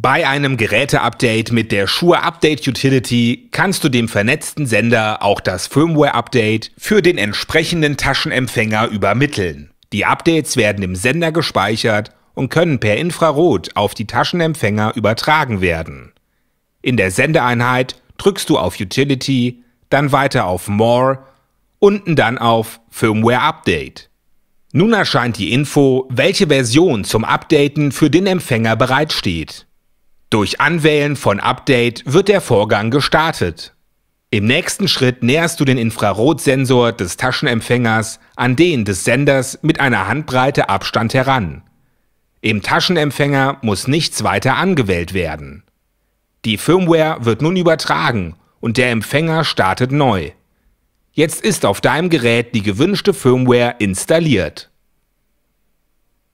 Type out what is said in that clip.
Bei einem Geräteupdate mit der Shure Update Utility kannst du dem vernetzten Sender auch das Firmware-Update für den entsprechenden Taschenempfänger übermitteln. Die Updates werden im Sender gespeichert und können per Infrarot auf die Taschenempfänger übertragen werden. In der Sendeeinheit drückst du auf Utility, dann weiter auf More, unten dann auf Firmware Update. Nun erscheint die Info, welche Version zum Updaten für den Empfänger bereitsteht. Durch Anwählen von Update wird der Vorgang gestartet. Im nächsten Schritt näherst du den Infrarotsensor des Taschenempfängers an den des Senders mit einer Handbreite Abstand heran. Im Taschenempfänger muss nichts weiter angewählt werden. Die Firmware wird nun übertragen und der Empfänger startet neu. Jetzt ist auf deinem Gerät die gewünschte Firmware installiert.